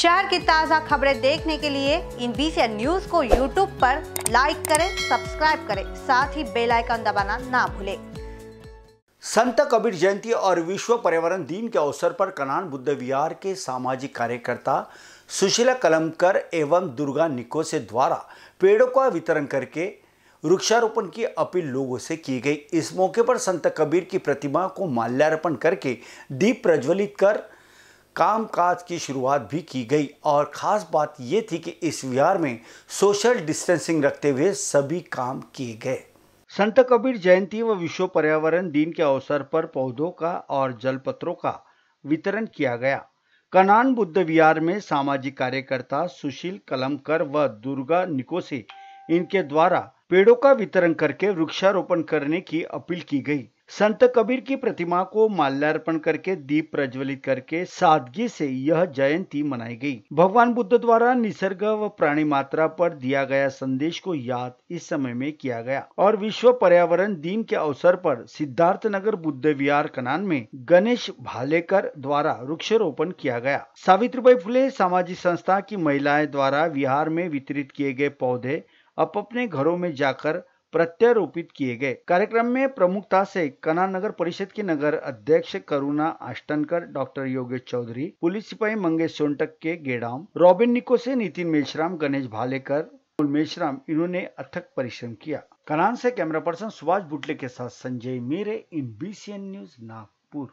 शहर की ताज़ा खबरें देखने के लिए इन बीसी न्यूज को यूट्यूब पर लाइक करें सब्सक्राइब करें साथ ही बेल आइकन दबाना ना भूलें संत कबीर जयंती और विश्व पर्यावरण दिन के अवसर पर कनान बुद्ध विहार के सामाजिक कार्यकर्ता सुशीला कलमकर एवं दुर्गा निको से द्वारा पेड़ों का वितरण करके वृक्षारोपण की अपील लोगों से की गई इस मौके पर संत कबीर की प्रतिमा को माल्यार्पण करके दीप प्रज्वलित कर कामकाज की शुरुआत भी की गई और ख़ास बात ये थी कि इस विहार में सोशल डिस्टेंसिंग रखते हुए सभी काम किए गए संत कबीर जयंती व विश्व पर्यावरण दिन के अवसर पर पौधों का और जलपत्रों का वितरण किया गया कनान बुद्ध विहार में सामाजिक कार्यकर्ता सुशील कलमकर व दुर्गा निकोसे इनके द्वारा पेड़ों का वितरण करके वृक्षारोपण करने की अपील की गई संत कबीर की प्रतिमा को माल्यार्पण करके दीप प्रज्वलित करके सादगी से यह जयंती मनाई गई भगवान बुद्ध द्वारा निसर्ग व प्राणी मात्रा पर दिया गया संदेश को याद इस समय में किया गया और विश्व पर्यावरण दिन के अवसर पर नगर बुद्ध विहार कनान में गणेश भालेकर द्वारा वृक्षारोपण किया गया सावित्रीबाई फुले सामाजिक संस्था की महिलाएं द्वारा विहार में वितरित किए गए पौधे अब अपने घरों में जाकर प्रत्यारोपित किए गए कार्यक्रम में प्रमुखता से कना नगर परिषद के नगर अध्यक्ष करुणा अष्टनकर डॉक्टर योगेश चौधरी पुलिस सिपाही मंगेश सोनटक के गेडाम रॉबिन निको से नितिन मेश्राम गणेश भालेकर और मेश्राम इन्होंने अथक परिश्रम किया कनान से कैमरा पर्सन सुभाष बुटले के साथ संजय मेरे इन बी न्यूज नागपुर